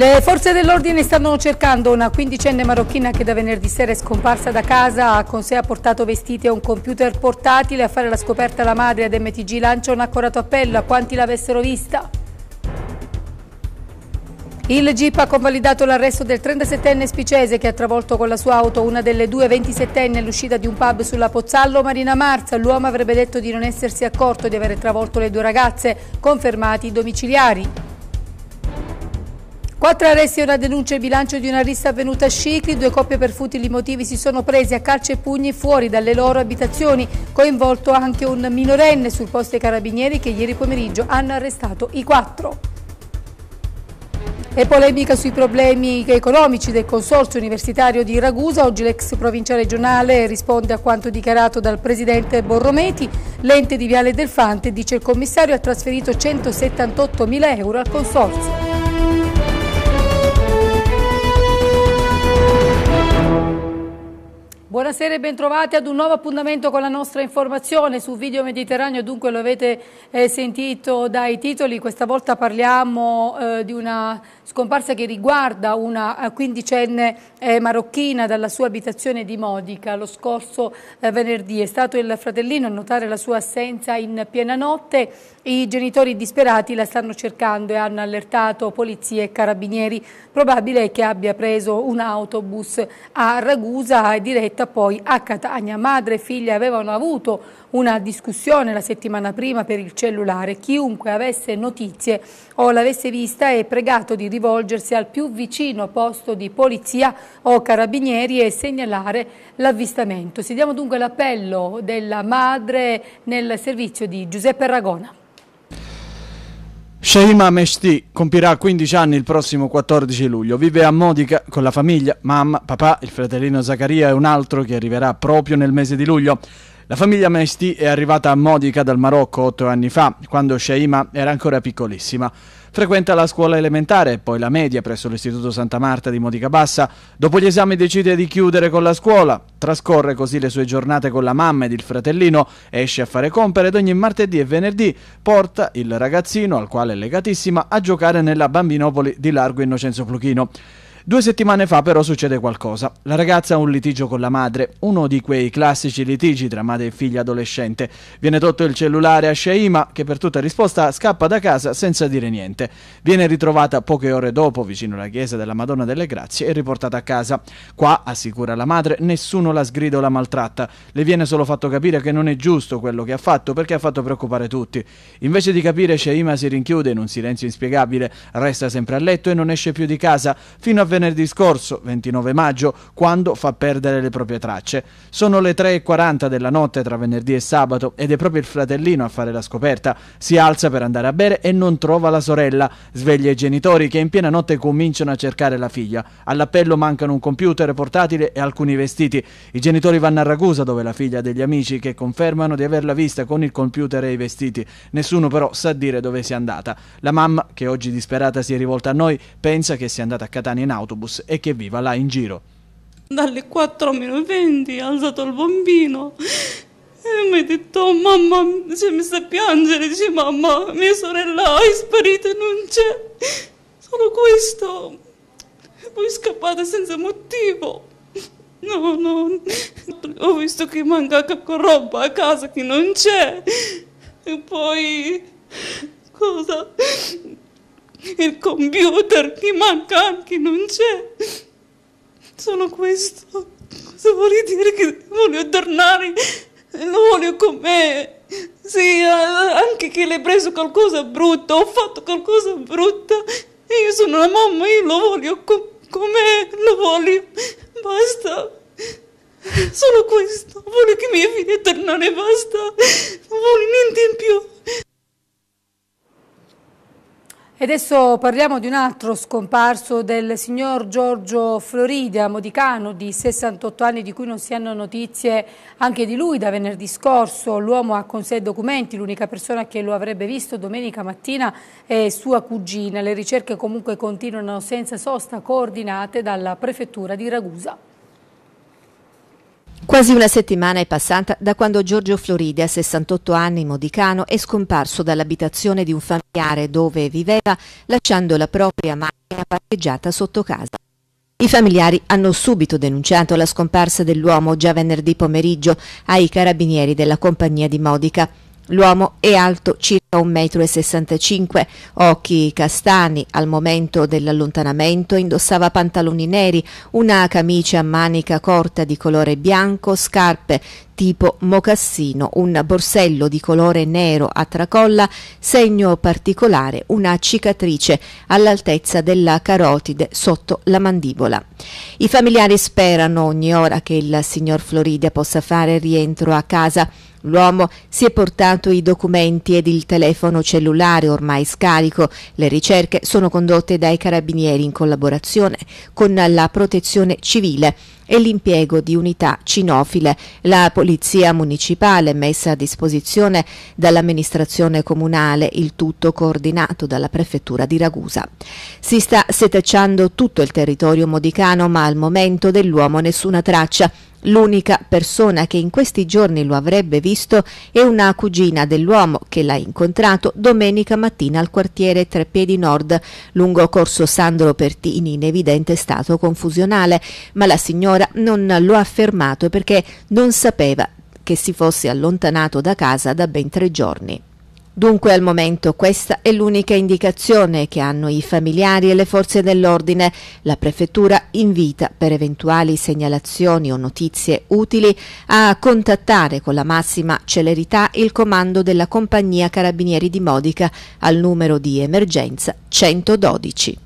Le forze dell'ordine stanno cercando una quindicenne marocchina che da venerdì sera è scomparsa da casa, con sé ha portato vestiti e un computer portatile a fare la scoperta la madre ad MTG lancia un accorato appello a quanti l'avessero vista. Il GIP ha convalidato l'arresto del 37enne spicese che ha travolto con la sua auto una delle due 27enne all'uscita di un pub sulla Pozzallo Marina Marza. L'uomo avrebbe detto di non essersi accorto di aver travolto le due ragazze, confermati i domiciliari. Quattro arresti e una denuncia e bilancio di una rissa avvenuta a Scicli, due coppie per futili motivi si sono prese a calci e pugni fuori dalle loro abitazioni, coinvolto anche un minorenne sul posto dei carabinieri che ieri pomeriggio hanno arrestato i quattro. E polemica sui problemi economici del Consorzio Universitario di Ragusa, oggi l'ex provincia regionale risponde a quanto dichiarato dal presidente Borrometi, l'ente di Viale del Fante dice il commissario ha trasferito 178 mila euro al Consorzio. Buonasera e bentrovati ad un nuovo appuntamento con la nostra informazione su Video Mediterraneo, dunque lo avete eh, sentito dai titoli, questa volta parliamo eh, di una scomparsa che riguarda una eh, quindicenne eh, marocchina dalla sua abitazione di Modica lo scorso eh, venerdì. È stato il fratellino a notare la sua assenza in piena notte. I genitori disperati la stanno cercando e hanno allertato polizie e carabinieri. Probabile che abbia preso un autobus a Ragusa e diretta poi a Catania. Madre e figlia avevano avuto una discussione la settimana prima per il cellulare. Chiunque avesse notizie o l'avesse vista è pregato di rivolgere rivolgersi al più vicino posto di polizia o carabinieri e segnalare l'avvistamento. Sentiamo dunque l'appello della madre nel servizio di Giuseppe Ragona. Shaima Meshti compirà 15 anni il prossimo 14 luglio. Vive a Modica con la famiglia, mamma, papà, il fratellino Zaccaria e un altro che arriverà proprio nel mese di luglio. La famiglia Mesti è arrivata a Modica dal Marocco otto anni fa, quando Shaima era ancora piccolissima. Frequenta la scuola elementare, poi la media presso l'Istituto Santa Marta di Modica Bassa. Dopo gli esami decide di chiudere con la scuola. Trascorre così le sue giornate con la mamma ed il fratellino, esce a fare compere ed ogni martedì e venerdì porta il ragazzino, al quale è legatissima, a giocare nella Bambinopoli di Largo Innocenzo Pluchino. Due settimane fa però succede qualcosa. La ragazza ha un litigio con la madre, uno di quei classici litigi tra madre e figlia adolescente. Viene tolto il cellulare a Shaima che per tutta risposta scappa da casa senza dire niente. Viene ritrovata poche ore dopo vicino alla chiesa della Madonna delle Grazie e riportata a casa. Qua, assicura la madre, nessuno la sgrida o la maltratta. Le viene solo fatto capire che non è giusto quello che ha fatto perché ha fatto preoccupare tutti. Invece di capire Shaima si rinchiude in un silenzio inspiegabile, resta sempre a letto e non esce più di casa fino a 20 venerdì scorso, 29 maggio, quando fa perdere le proprie tracce. Sono le 3.40 della notte tra venerdì e sabato ed è proprio il fratellino a fare la scoperta. Si alza per andare a bere e non trova la sorella. Sveglia i genitori che in piena notte cominciano a cercare la figlia. All'appello mancano un computer portatile e alcuni vestiti. I genitori vanno a Ragusa dove la figlia ha degli amici che confermano di averla vista con il computer e i vestiti. Nessuno però sa dire dove sia andata. La mamma, che oggi disperata si è rivolta a noi, pensa che sia andata a Catania in auto autobus e che viva là in giro. Dalle 4 meno 20 ha alzato il bambino e mi ha detto mamma, cioè, mi sta a piangere, dice mamma, mia sorella è sparita, non c'è, solo questo, voi scappate senza motivo. No, no, ho visto che manca roba a casa che non c'è. E poi, cosa? il computer, chi manca, anche, non c'è. Sono questo. Cosa vuol dire che voglio tornare? Lo voglio con me. Sì, anche che l'hai preso qualcosa brutto, ho fatto qualcosa brutto. Io sono la mamma, io lo voglio con, con me, lo voglio. Basta. Solo questo. Voglio che mia figlia tornare, basta. Non voglio niente in più. E adesso parliamo di un altro scomparso del signor Giorgio Florida, modicano di 68 anni di cui non si hanno notizie anche di lui da venerdì scorso. L'uomo ha con sé documenti, l'unica persona che lo avrebbe visto domenica mattina è sua cugina. Le ricerche comunque continuano senza sosta coordinate dalla prefettura di Ragusa. Quasi una settimana è passata da quando Giorgio Floridi, a 68 anni, modicano, è scomparso dall'abitazione di un familiare dove viveva, lasciando la propria macchina parcheggiata sotto casa. I familiari hanno subito denunciato la scomparsa dell'uomo già venerdì pomeriggio ai carabinieri della compagnia di Modica. L'uomo è alto circa 1,65 m, occhi castani. Al momento dell'allontanamento indossava pantaloni neri, una camicia a manica corta di colore bianco, scarpe tipo mocassino, un borsello di colore nero a tracolla, segno particolare, una cicatrice all'altezza della carotide sotto la mandibola. I familiari sperano ogni ora che il signor Florida possa fare rientro a casa L'uomo si è portato i documenti ed il telefono cellulare ormai scarico. Le ricerche sono condotte dai carabinieri in collaborazione con la protezione civile e l'impiego di unità cinofile. La Polizia Municipale messa a disposizione dall'amministrazione comunale, il tutto coordinato dalla Prefettura di Ragusa. Si sta setacciando tutto il territorio modicano, ma al momento dell'uomo nessuna traccia. L'unica persona che in questi giorni lo avrebbe visto è una cugina dell'uomo che l'ha incontrato domenica mattina al quartiere Treppiedi Nord, lungo corso Sandro Pertini, in evidente stato confusionale, ma la signora finora non lo ha affermato perché non sapeva che si fosse allontanato da casa da ben tre giorni. Dunque al momento questa è l'unica indicazione che hanno i familiari e le forze dell'ordine. La prefettura invita per eventuali segnalazioni o notizie utili a contattare con la massima celerità il comando della compagnia Carabinieri di Modica al numero di emergenza 112.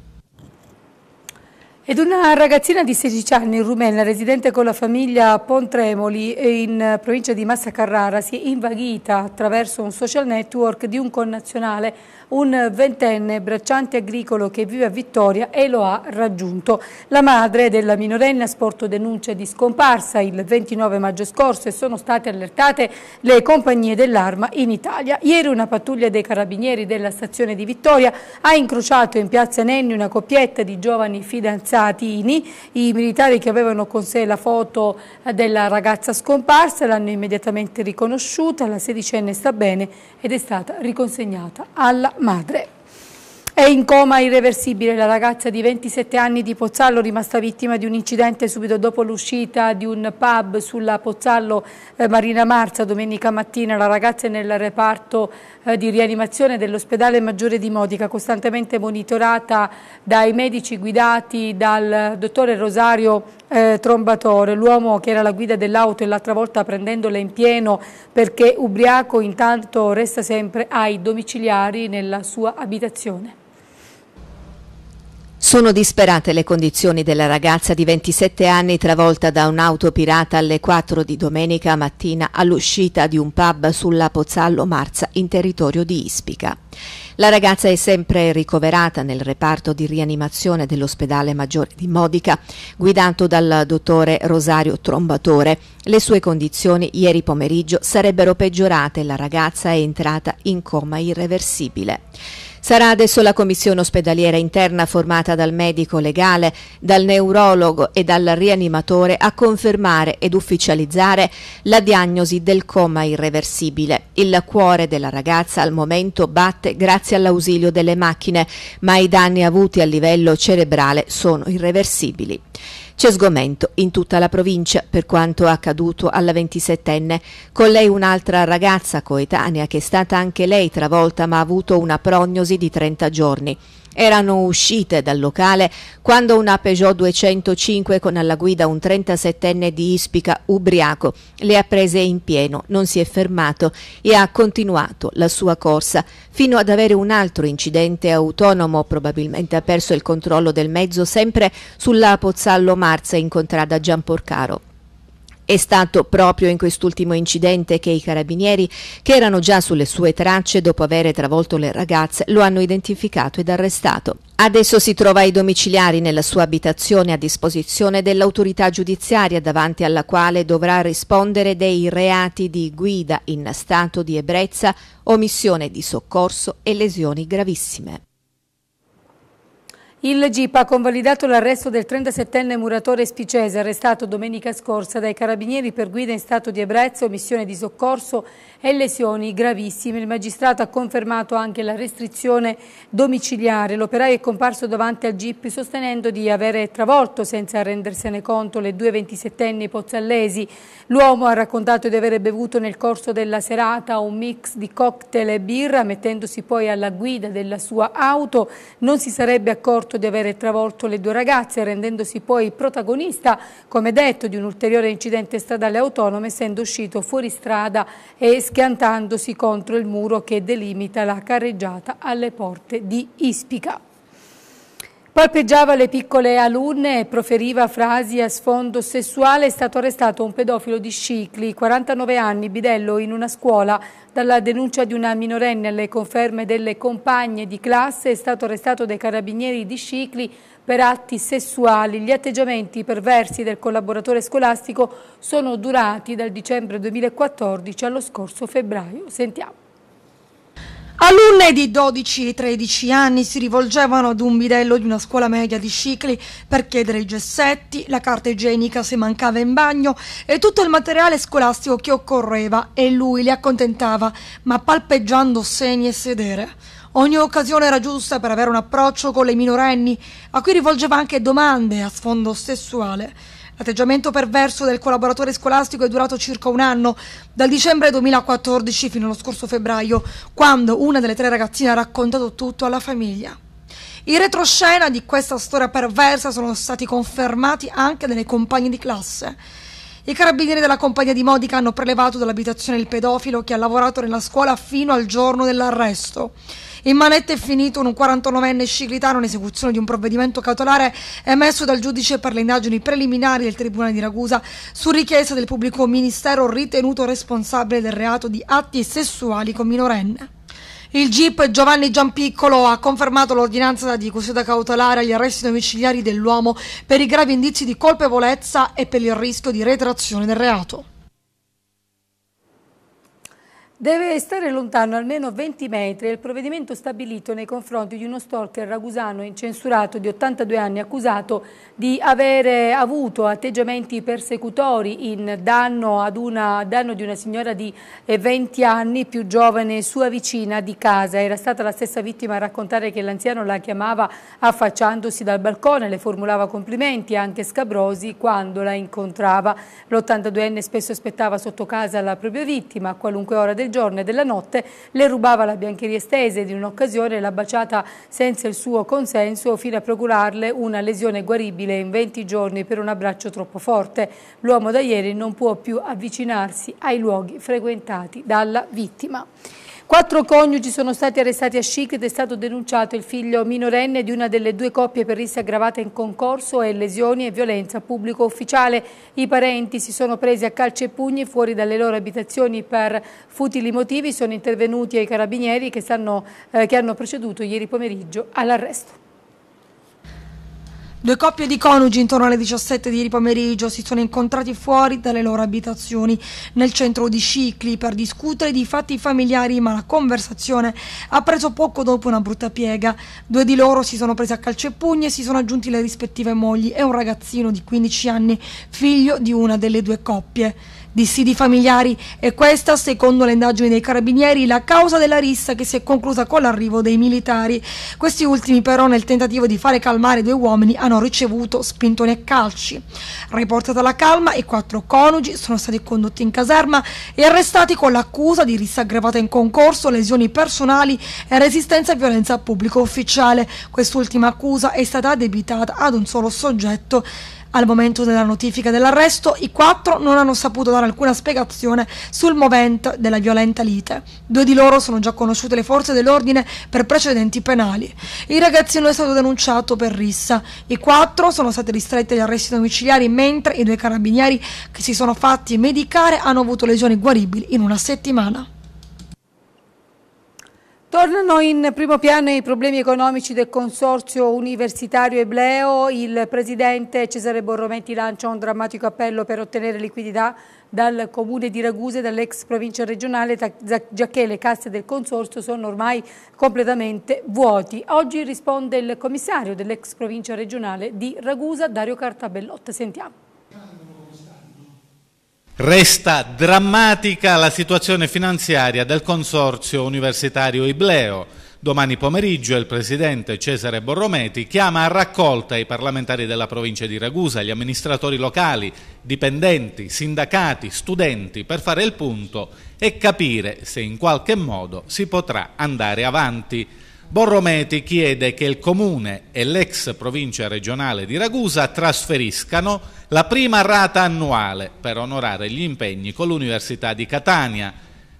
Ed una ragazzina di 16 anni rumena, residente con la famiglia Pontremoli eh, in eh, provincia di Massa Carrara, si è invaghita attraverso un social network di un connazionale, un ventenne bracciante agricolo che vive a Vittoria e lo ha raggiunto. La madre della minorenne ha sporto denuncia di scomparsa il 29 maggio scorso e sono state allertate le compagnie dell'arma in Italia. Ieri una pattuglia dei carabinieri della stazione di Vittoria ha incrociato in piazza Nenni una coppietta di giovani fidanzati soldatini, i militari che avevano con sé la foto eh, della ragazza scomparsa l'hanno immediatamente riconosciuta, la sedicenne sta bene ed è stata riconsegnata alla madre. È in coma irreversibile la ragazza di 27 anni di Pozzallo rimasta vittima di un incidente subito dopo l'uscita di un pub sulla Pozzallo eh, Marina Marza domenica mattina. La ragazza è nel reparto eh, di rianimazione dell'ospedale Maggiore di Modica, costantemente monitorata dai medici guidati dal dottore Rosario eh, Trombatore, l'uomo che era la guida dell'auto e l'altra volta prendendola in pieno perché ubriaco intanto resta sempre ai domiciliari nella sua abitazione. Sono disperate le condizioni della ragazza di 27 anni travolta da un'auto pirata alle 4 di domenica mattina all'uscita di un pub sulla Pozzallo Marza in territorio di Ispica. La ragazza è sempre ricoverata nel reparto di rianimazione dell'ospedale maggiore di Modica, guidato dal dottore Rosario Trombatore. Le sue condizioni ieri pomeriggio sarebbero peggiorate e la ragazza è entrata in coma irreversibile. Sarà adesso la commissione ospedaliera interna formata dal medico legale, dal neurologo e dal rianimatore a confermare ed ufficializzare la diagnosi del coma irreversibile. Il cuore della ragazza al momento batte grazie all'ausilio delle macchine, ma i danni avuti a livello cerebrale sono irreversibili. C'è sgomento in tutta la provincia per quanto accaduto alla 27enne. Con lei un'altra ragazza coetanea che è stata anche lei travolta ma ha avuto una prognosi di 30 giorni. Erano uscite dal locale quando una Peugeot 205 con alla guida un 37enne di Ispica ubriaco le ha prese in pieno, non si è fermato e ha continuato la sua corsa fino ad avere un altro incidente autonomo, probabilmente ha perso il controllo del mezzo sempre sulla Pozzallo Marza in contrada Giamporcaro. È stato proprio in quest'ultimo incidente che i carabinieri, che erano già sulle sue tracce dopo aver travolto le ragazze, lo hanno identificato ed arrestato. Adesso si trova ai domiciliari nella sua abitazione a disposizione dell'autorità giudiziaria davanti alla quale dovrà rispondere dei reati di guida in stato di ebbrezza, omissione di soccorso e lesioni gravissime. Il GIP ha convalidato l'arresto del 37enne muratore spicese arrestato domenica scorsa dai carabinieri per guida in stato di ebbrezza, omissione di soccorso e lesioni gravissime. Il magistrato ha confermato anche la restrizione domiciliare. L'operaio è comparso davanti al GIP sostenendo di avere travolto senza rendersene conto le due 27enni pozzallesi. L'uomo ha raccontato di avere bevuto nel corso della serata un mix di cocktail e birra mettendosi poi alla guida della sua auto. Non si sarebbe accorto sospetto di aver travolto le due ragazze, rendendosi poi protagonista, come detto, di un ulteriore incidente stradale autonomo, essendo uscito fuori strada e schiantandosi contro il muro che delimita la carreggiata alle porte di Ispica. Palpeggiava le piccole alunne e proferiva frasi a sfondo sessuale. È stato arrestato un pedofilo di Scicli, 49 anni, bidello in una scuola. Dalla denuncia di una minorenne alle conferme delle compagne di classe è stato arrestato dai carabinieri di Scicli per atti sessuali. Gli atteggiamenti perversi del collaboratore scolastico sono durati dal dicembre 2014 allo scorso febbraio. Sentiamo. Alunne di 12-13 anni si rivolgevano ad un bidello di una scuola media di Scicli per chiedere i gessetti, la carta igienica se mancava in bagno e tutto il materiale scolastico che occorreva e lui li accontentava, ma palpeggiando segni e sedere. Ogni occasione era giusta per avere un approccio con le minorenni, a cui rivolgeva anche domande a sfondo sessuale. L'atteggiamento perverso del collaboratore scolastico è durato circa un anno, dal dicembre 2014 fino allo scorso febbraio, quando una delle tre ragazzine ha raccontato tutto alla famiglia. In retroscena di questa storia perversa sono stati confermati anche dalle compagne di classe. I carabinieri della compagnia di Modica hanno prelevato dall'abitazione il pedofilo che ha lavorato nella scuola fino al giorno dell'arresto. In manette è finito un 49enne sciclitano in esecuzione di un provvedimento cautelare emesso dal giudice per le indagini preliminari del Tribunale di Ragusa su richiesta del pubblico ministero ritenuto responsabile del reato di atti sessuali con minorenne. Il GIP Giovanni Giampiccolo ha confermato l'ordinanza di custodia cautelare agli arresti domiciliari dell'uomo per i gravi indizi di colpevolezza e per il rischio di retrazione del reato. Deve stare lontano almeno 20 metri il provvedimento stabilito nei confronti di uno stalker ragusano incensurato di 82 anni accusato di avere avuto atteggiamenti persecutori in danno, una, danno di una signora di 20 eh, anni più giovane sua vicina di casa. Era stata la stessa vittima a raccontare che l'anziano la chiamava affacciandosi dal balcone, le formulava complimenti anche scabrosi quando la incontrava. L'82enne spesso aspettava sotto casa la propria vittima a qualunque ora del giorno e della notte le rubava la biancheria estesa ed in un'occasione l'ha baciata senza il suo consenso fino a procurarle una lesione guaribile in 20 giorni per un abbraccio troppo forte. L'uomo da ieri non può più avvicinarsi ai luoghi frequentati dalla vittima. Quattro coniugi sono stati arrestati a Scic ed è stato denunciato il figlio minorenne di una delle due coppie per rissa aggravata in concorso e lesioni e violenza pubblico ufficiale. I parenti si sono presi a calci e pugni fuori dalle loro abitazioni per futili motivi. Sono intervenuti ai carabinieri che, stanno, eh, che hanno proceduto ieri pomeriggio all'arresto. Due coppie di coniugi intorno alle 17 di ieri pomeriggio si sono incontrati fuori dalle loro abitazioni nel centro di Cicli per discutere di fatti familiari, ma la conversazione ha preso poco dopo una brutta piega. Due di loro si sono presi a calcio e pugni e si sono aggiunti le rispettive mogli e un ragazzino di 15 anni, figlio di una delle due coppie dissidi familiari e questa, secondo le indagini dei carabinieri, la causa della rissa che si è conclusa con l'arrivo dei militari. Questi ultimi però nel tentativo di fare calmare due uomini hanno ricevuto spintoni e calci. Riportata la calma, i quattro coniugi sono stati condotti in caserma e arrestati con l'accusa di rissa aggravata in concorso, lesioni personali e resistenza a violenza a pubblico ufficiale. Quest'ultima accusa è stata addebitata ad un solo soggetto. Al momento della notifica dell'arresto, i quattro non hanno saputo dare alcuna spiegazione sul movente della violenta lite. Due di loro sono già conosciute le forze dell'ordine per precedenti penali. Il ragazzino è stato denunciato per rissa. I quattro sono stati ristretti agli arresti domiciliari, mentre i due carabinieri che si sono fatti medicare hanno avuto lesioni guaribili in una settimana. Tornano in primo piano i problemi economici del Consorzio Universitario Ebleo. Il presidente Cesare Borrometti lancia un drammatico appello per ottenere liquidità dal comune di Ragusa e dall'ex provincia regionale, giacché le casse del Consorzio sono ormai completamente vuoti. Oggi risponde il commissario dell'ex provincia regionale di Ragusa, Dario Cartabellotta. Sentiamo. Resta drammatica la situazione finanziaria del Consorzio Universitario Ibleo. Domani pomeriggio il presidente Cesare Borrometi chiama a raccolta i parlamentari della provincia di Ragusa, gli amministratori locali, dipendenti, sindacati, studenti per fare il punto e capire se in qualche modo si potrà andare avanti. Borrometi chiede che il comune e l'ex provincia regionale di Ragusa trasferiscano la prima rata annuale per onorare gli impegni con l'Università di Catania.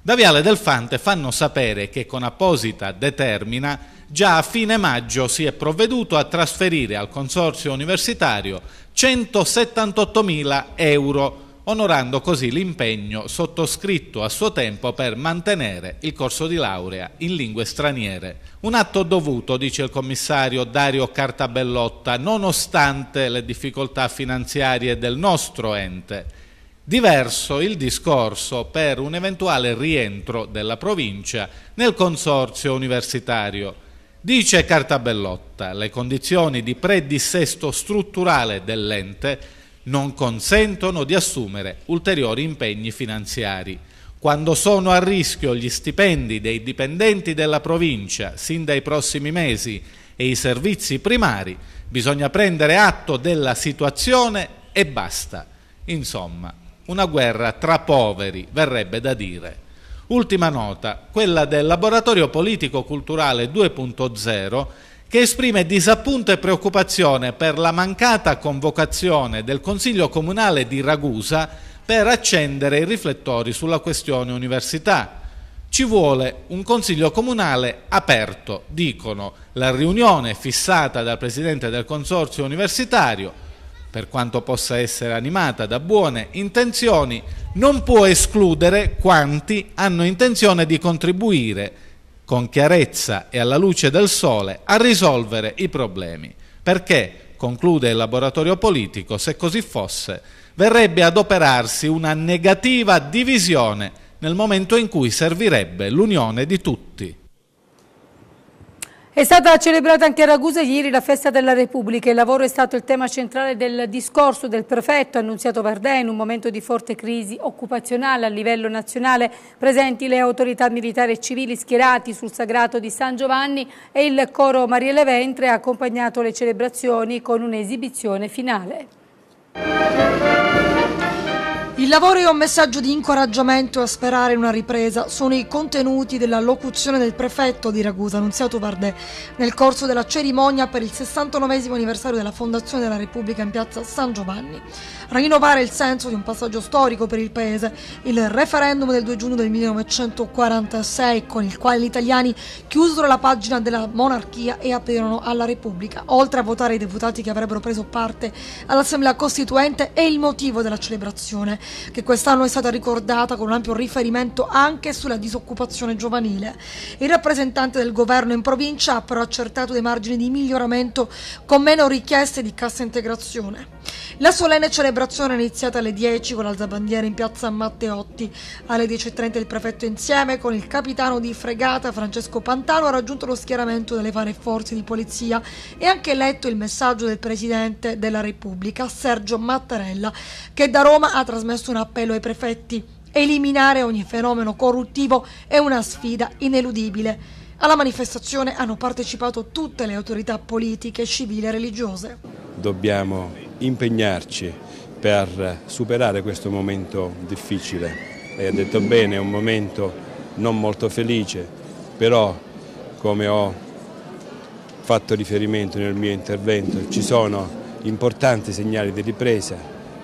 Da Viale del Fante fanno sapere che con apposita determina già a fine maggio si è provveduto a trasferire al consorzio universitario 178.000 euro onorando così l'impegno sottoscritto a suo tempo per mantenere il corso di laurea in lingue straniere. Un atto dovuto, dice il commissario Dario Cartabellotta, nonostante le difficoltà finanziarie del nostro ente. Diverso il discorso per un eventuale rientro della provincia nel consorzio universitario. Dice Cartabellotta, le condizioni di predissesto strutturale dell'ente non consentono di assumere ulteriori impegni finanziari. Quando sono a rischio gli stipendi dei dipendenti della provincia sin dai prossimi mesi e i servizi primari, bisogna prendere atto della situazione e basta. Insomma, una guerra tra poveri, verrebbe da dire. Ultima nota, quella del laboratorio politico-culturale 2.0 che esprime disappunto e preoccupazione per la mancata convocazione del Consiglio Comunale di Ragusa per accendere i riflettori sulla questione università. Ci vuole un Consiglio Comunale aperto, dicono. La riunione fissata dal Presidente del Consorzio Universitario, per quanto possa essere animata da buone intenzioni, non può escludere quanti hanno intenzione di contribuire con chiarezza e alla luce del sole a risolvere i problemi, perché, conclude il laboratorio politico, se così fosse, verrebbe ad operarsi una negativa divisione nel momento in cui servirebbe l'unione di tutti. È stata celebrata anche a Ragusa ieri la festa della Repubblica. Il lavoro è stato il tema centrale del discorso del prefetto Annunziato Vardè in un momento di forte crisi occupazionale a livello nazionale. Presenti le autorità militari e civili schierati sul sagrato di San Giovanni e il coro Mariele Ventre ha accompagnato le celebrazioni con un'esibizione finale. Il lavoro è un messaggio di incoraggiamento a sperare in una ripresa. Sono i contenuti della locuzione del prefetto di Ragusa, Annunziato Pardè, nel corso della cerimonia per il 69 anniversario della Fondazione della Repubblica in piazza San Giovanni rinnovare il senso di un passaggio storico per il paese, il referendum del 2 giugno del 1946 con il quale gli italiani chiusero la pagina della monarchia e aprirono alla Repubblica, oltre a votare i deputati che avrebbero preso parte all'Assemblea Costituente è il motivo della celebrazione, che quest'anno è stata ricordata con un ampio riferimento anche sulla disoccupazione giovanile. Il rappresentante del governo in provincia ha però accertato dei margini di miglioramento con meno richieste di cassa integrazione. La solenne celebrazione celebrazione è iniziata alle 10 con l'alzabandiera in piazza Matteotti. Alle 10.30 il prefetto insieme con il capitano di fregata Francesco Pantano ha raggiunto lo schieramento delle varie forze di polizia e anche letto il messaggio del Presidente della Repubblica, Sergio Mattarella, che da Roma ha trasmesso un appello ai prefetti. Eliminare ogni fenomeno corruttivo è una sfida ineludibile. Alla manifestazione hanno partecipato tutte le autorità politiche, civili e religiose. Dobbiamo impegnarci per superare questo momento difficile. Lei ha detto bene, è un momento non molto felice, però come ho fatto riferimento nel mio intervento ci sono importanti segnali di ripresa,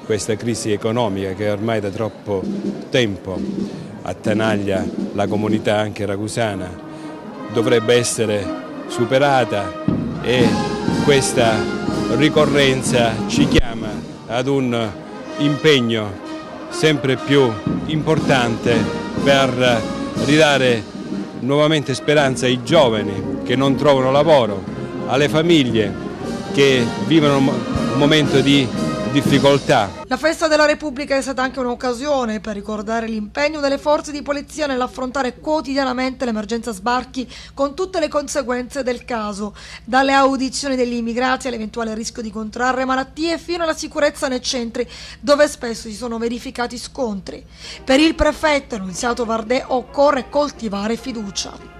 questa crisi economica che ormai da troppo tempo attanaglia la comunità anche ragusana dovrebbe essere superata e questa ricorrenza ci chiama ad un impegno sempre più importante per ridare nuovamente speranza ai giovani che non trovano lavoro, alle famiglie che vivono un momento di difficoltà. La festa della Repubblica è stata anche un'occasione per ricordare l'impegno delle forze di polizia nell'affrontare quotidianamente l'emergenza sbarchi con tutte le conseguenze del caso, dalle audizioni degli immigrati all'eventuale rischio di contrarre malattie fino alla sicurezza nei centri dove spesso si sono verificati scontri. Per il prefetto Annunziato Vardè occorre coltivare fiducia.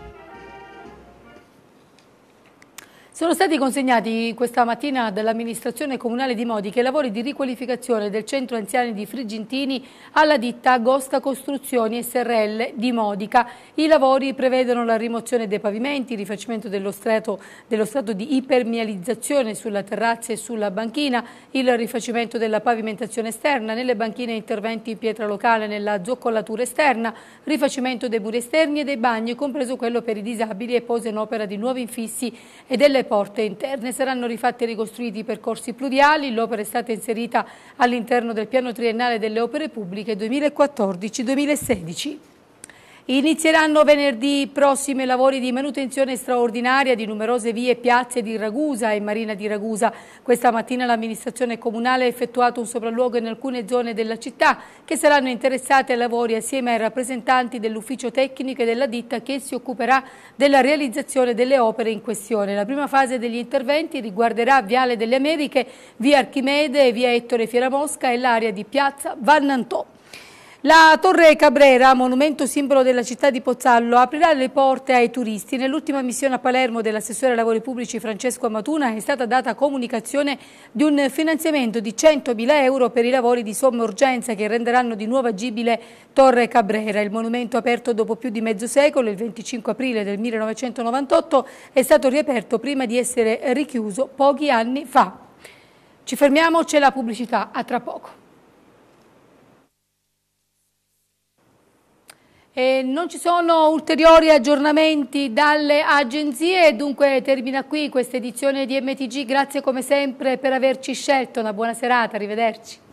Sono stati consegnati questa mattina dall'amministrazione comunale di Modica i lavori di riqualificazione del centro anziani di Frigintini alla ditta Agosta Costruzioni SRL di Modica. I lavori prevedono la rimozione dei pavimenti, il rifacimento dello strato, dello strato di ipermializzazione sulla terrazza e sulla banchina, il rifacimento della pavimentazione esterna, nelle banchine interventi in pietra locale nella zoccolatura esterna, rifacimento dei muri esterni e dei bagni, compreso quello per i disabili e pose in opera di nuovi infissi e delle porte interne saranno rifatti e ricostruiti i percorsi pluviali. L'opera è stata inserita all'interno del piano triennale delle opere pubbliche 2014-2016. Inizieranno venerdì prossimo i lavori di manutenzione straordinaria di numerose vie e piazze di Ragusa e Marina di Ragusa. Questa mattina l'amministrazione comunale ha effettuato un sopralluogo in alcune zone della città che saranno interessate ai lavori assieme ai rappresentanti dell'ufficio tecnico e della ditta che si occuperà della realizzazione delle opere in questione. La prima fase degli interventi riguarderà Viale delle Americhe, via Archimede, via Ettore Fieramosca e l'area di piazza Vannantò. La Torre Cabrera, monumento simbolo della città di Pozzallo, aprirà le porte ai turisti. Nell'ultima missione a Palermo dell'assessore ai lavori pubblici Francesco Amatuna è stata data comunicazione di un finanziamento di 100.000 euro per i lavori di somma urgenza che renderanno di nuovo agibile Torre Cabrera. Il monumento aperto dopo più di mezzo secolo, il 25 aprile del 1998, è stato riaperto prima di essere richiuso pochi anni fa. Ci fermiamo, c'è la pubblicità, a tra poco. Eh, non ci sono ulteriori aggiornamenti dalle agenzie, dunque termina qui questa edizione di MTG. Grazie come sempre per averci scelto. Una buona serata, arrivederci.